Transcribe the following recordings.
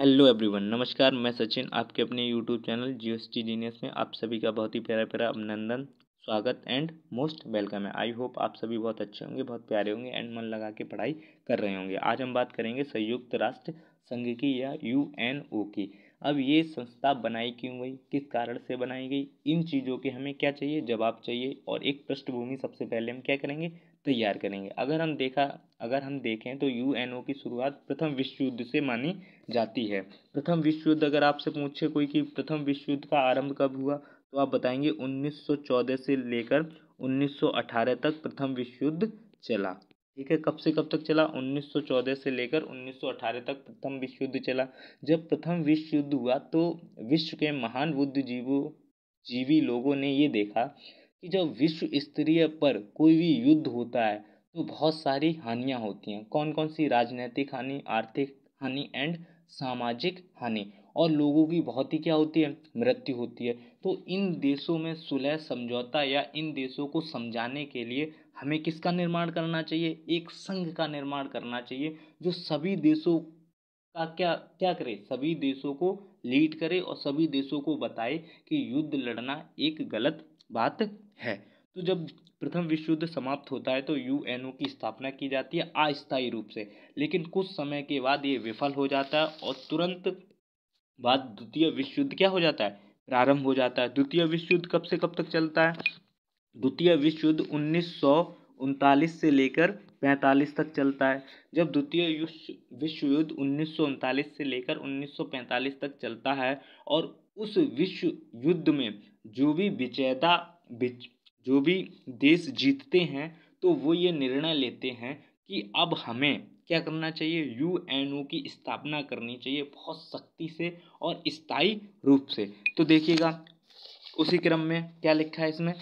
hello everyone नमस्कार मैं सचिन आपके अपने YouTube channel G S T genius में आप सभी का बहुत ही प्यारा प्यारा अभिनंदन स्वागत एंड मोस्ट वेलकम है आई होप आप सभी बहुत अच्छे होंगे बहुत प्यारे होंगे एंड मन लगा के पढ़ाई कर रहे होंगे आज हम बात करेंगे संयुक्त राष्ट्र संघ की या यू एन ओ की अब ये संस्था बनाई क्यों गई किस कारण से बनाई गई इन चीज़ों के हमें क्या चाहिए जवाब चाहिए और एक पृष्ठभूमि सबसे पहले हम क्या करेंगे तैयार करेंगे अगर हम देखा अगर हम देखें तो यूएनओ की शुरुआत प्रथम विश्व युद्ध से मानी जाती है प्रथम विश्व युद्ध अगर आपसे पूछे कोई कि प्रथम विश्व युद्ध का आरंभ कब हुआ तो आप बताएंगे 1914 से लेकर 1918 तक प्रथम विश्व युद्ध चला ठीक है कब से कब तक चला 1914 से लेकर 1918 तक प्रथम विश्व युद्ध चला जब प्रथम विश्व युद्ध हुआ तो विश्व के महान जीवो जीवी लोगों ने ये देखा कि जब विश्व स्तरीय पर कोई भी युद्ध होता है तो बहुत सारी हानियाँ होती हैं कौन कौन सी राजनैतिक हानि आर्थिक हानि एंड सामाजिक हानि और लोगों की बहुत ही क्या होती है मृत्यु होती है तो इन देशों में सुलह समझौता या इन देशों को समझाने के लिए हमें किसका निर्माण करना चाहिए एक संघ का निर्माण करना चाहिए जो सभी देशों का क्या क्या करे सभी देशों को लीड करे और सभी देशों को बताए कि युद्ध लड़ना एक गलत बात है तो जब प्रथम विश्व युद्ध समाप्त होता है तो यूएनओ की स्थापना की जाती है अस्थायी रूप से लेकिन कुछ समय के बाद ये विफल हो जाता है और तुरंत बाद द्वितीय विश्व युद्ध क्या हो जाता है प्रारंभ हो जाता है द्वितीय विश्व युद्ध कब से कब तक चलता है द्वितीय विश्व युद्ध उन्नीस उनतालीस से लेकर पैंतालीस तक चलता है जब द्वितीय विश्व युद्ध उन्नीस से लेकर उन्नीस तक चलता है और उस विश्व युद्ध में जो भी विजेता जो भी देश जीतते हैं तो वो ये निर्णय लेते हैं कि अब हमें क्या करना चाहिए यू एन ओ की स्थापना करनी चाहिए बहुत सख्ती से और स्थायी रूप से तो देखिएगा उसी क्रम में क्या लिखा है इसमें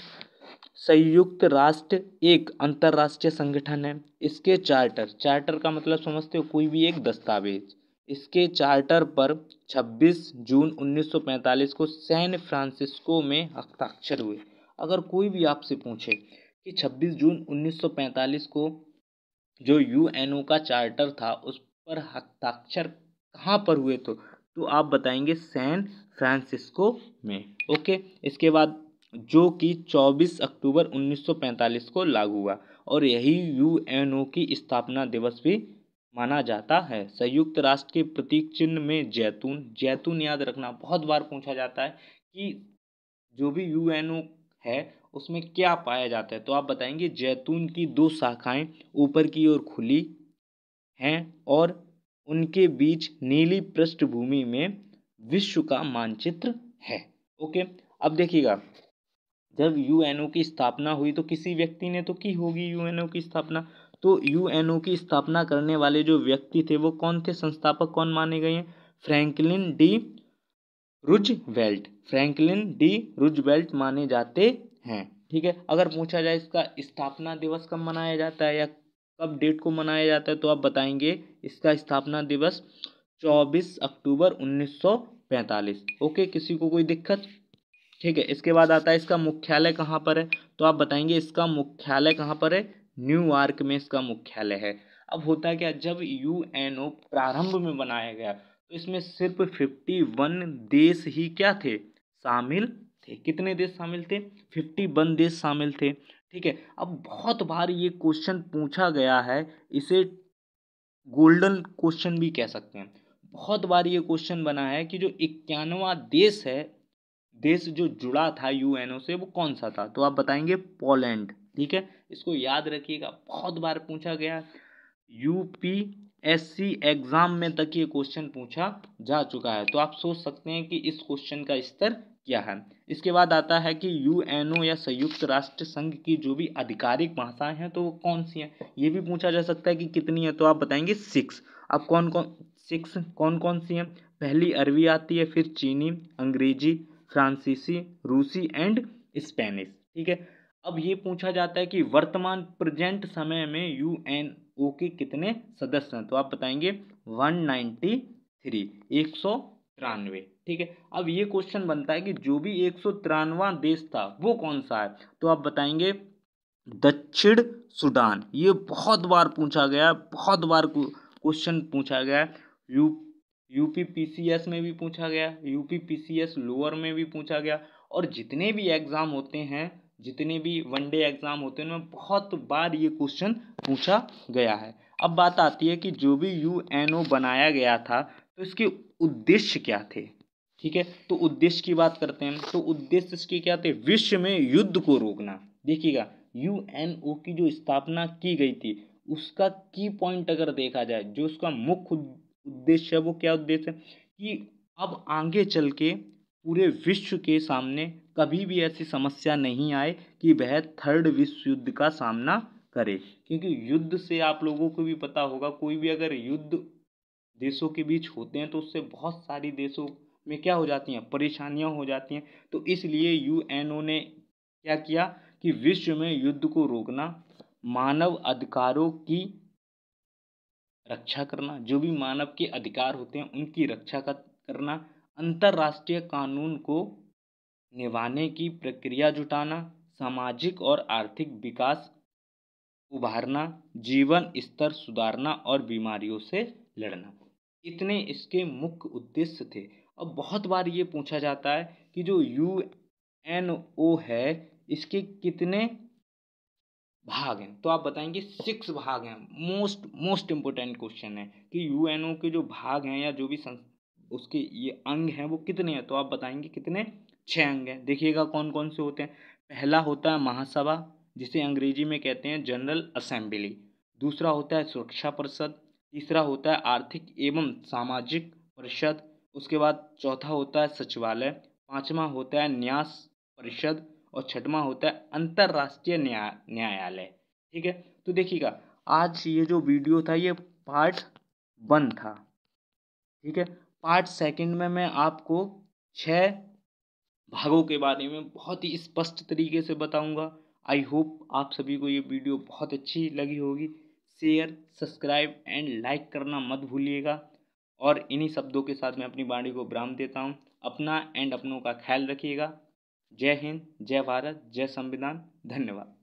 संयुक्त राष्ट्र एक अंतर्राष्ट्रीय संगठन है इसके चार्टर चार्टर का मतलब समझते हो कोई भी एक दस्तावेज इसके चार्टर पर 26 जून 1945 को सैन फ्रांसिस्को में हस्ताक्षर हुए अगर कोई भी आपसे पूछे कि 26 जून 1945 को जो यूएनओ का चार्टर था उस पर हस्ताक्षर कहाँ पर हुए थे तो आप बताएंगे सैन फ्रांसिस्को में ओके इसके बाद जो कि 24 अक्टूबर 1945 को लागू हुआ और यही यूएनओ की स्थापना दिवस भी माना जाता है संयुक्त राष्ट्र के प्रतीक चिन्ह में जैतून जैतून याद रखना बहुत बार पूछा जाता है कि जो भी यूएनओ है उसमें क्या पाया जाता है तो आप बताएंगे जैतून की दो शाखाएं ऊपर की ओर खुली हैं और उनके बीच नीली पृष्ठभूमि में विश्व का मानचित्र है ओके अब देखिएगा जब यूएनओ की स्थापना हुई तो किसी व्यक्ति ने तो की होगी यूएनओ की स्थापना तो यूएनओ की स्थापना करने वाले जो व्यक्ति थे वो कौन थे संस्थापक कौन माने गए हैं Franklin D Roosevelt Franklin D Roosevelt माने जाते हैं ठीक है अगर पूछा जाए इसका स्थापना दिवस कब मनाया जाता है या कब डेट को मनाया जाता है तो आप बताएंगे इसका स्थापना दिवस 24 अक्टूबर 1945 ओके किसी को कोई दिक्कत ठीक है इसके बाद आता है इसका मुख्यालय कहाँ पर है तो आप बताएंगे इसका मुख्यालय कहाँ पर है न्यूयॉर्क में इसका मुख्यालय है अब होता क्या जब यू प्रारंभ में बनाया गया तो इसमें सिर्फ फिफ्टी वन देश ही क्या थे शामिल थे कितने देश शामिल थे फिफ्टी वन देश शामिल थे ठीक है अब बहुत बार ये क्वेश्चन पूछा गया है इसे गोल्डन क्वेश्चन भी कह सकते हैं बहुत बार ये क्वेश्चन बना है कि जो इक्यानवा देश है देश जो जुड़ा था यूएनओ से वो कौन सा था तो आप बताएंगे पोलैंड ठीक है इसको याद रखिएगा बहुत बार पूछा गया यूपी एससी एग्ज़ाम में तक ये क्वेश्चन पूछा जा चुका है तो आप सोच सकते हैं कि इस क्वेश्चन का स्तर क्या है इसके बाद आता है कि यूएनओ या संयुक्त राष्ट्र संघ की जो भी आधिकारिक भाषाएं हैं तो वो कौन सी हैं ये भी पूछा जा सकता है कि कितनी है तो आप बताएंगे सिक्स अब कौन कौन सिक्स कौन कौन सी हैं पहली अरबी आती है फिर चीनी अंग्रेजी फ्रांसीसी रूसी एंड स्पेनिश ठीक है अब ये पूछा जाता है कि वर्तमान प्रेजेंट समय में यूएन ओ के कितने सदस्य हैं तो आप बताएंगे वन नाइन्टी थ्री एक सौ तिरानवे ठीक है अब ये क्वेश्चन बनता है कि जो भी एक सौ तिरानवा देश था वो कौन सा है तो आप बताएंगे दक्षिण सूडान ये बहुत बार पूछा गया बहुत बार क्वेश्चन पूछा गया यू एस में भी पूछा गया एस लोअर में भी पूछा गया और जितने भी एग्ज़ाम होते हैं जितने भी वनडे एग्ज़ाम होते हैं उनमें बहुत बार ये क्वेश्चन पूछा गया है अब बात आती है कि जो भी यू बनाया गया था तो इसके उद्देश्य क्या थे ठीक है तो उद्देश्य की बात करते हैं तो उद्देश्य इसके क्या थे विश्व में युद्ध को रोकना देखिएगा यूएनओ की जो स्थापना की गई थी उसका की पॉइंट अगर देखा जाए जो उसका मुख्य उद्देश्य है वो क्या उद्देश्य है कि अब आगे चल के पूरे विश्व के सामने कभी भी ऐसी समस्या नहीं आए कि वह थर्ड विश्व युद्ध का सामना करे क्योंकि युद्ध से आप लोगों को भी पता होगा कोई भी अगर युद्ध देशों के बीच होते हैं तो उससे बहुत सारी देशों में क्या हो जाती हैं परेशानियां हो जाती हैं तो इसलिए यूएनओ ने क्या किया कि विश्व में युद्ध को रोकना मानव अधिकारों की रक्षा करना जो भी मानव के अधिकार होते हैं उनकी रक्षा करना अंतर्राष्ट्रीय कानून को निभाने की प्रक्रिया जुटाना सामाजिक और आर्थिक विकास उभारना जीवन स्तर सुधारना और बीमारियों से लड़ना इतने इसके मुख्य उद्देश्य थे अब बहुत बार ये पूछा जाता है कि जो यू एन ओ है इसके कितने भाग हैं तो आप बताएंगे सिक्स भाग हैं मोस्ट मोस्ट इम्पोर्टेंट क्वेश्चन है कि यू एन ओ के जो भाग हैं या जो भी संस्था उसके ये अंग हैं वो कितने हैं तो आप बताएंगे कितने छः अंग हैं देखिएगा कौन कौन से होते हैं पहला होता है महासभा जिसे अंग्रेजी में कहते हैं जनरल असेंबली दूसरा होता है सुरक्षा परिषद तीसरा होता है आर्थिक एवं सामाजिक परिषद उसके बाद चौथा होता है सचिवालय पाँचवा होता है न्यास परिषद और छठवा होता है अंतर्राष्ट्रीय न्याय न्यायालय ठीक है तो देखिएगा आज ये जो वीडियो था ये पार्ट वन था ठीक है पार्ट सेकंड में मैं आपको छः भागों के बारे में बहुत ही स्पष्ट तरीके से बताऊंगा आई होप आप सभी को ये वीडियो बहुत अच्छी लगी होगी शेयर सब्सक्राइब एंड लाइक करना मत भूलिएगा और इन्हीं शब्दों के साथ मैं अपनी बाणी को ब्राम देता हूँ अपना एंड अपनों का ख्याल रखिएगा जय हिंद जय भारत जय संविधान धन्यवाद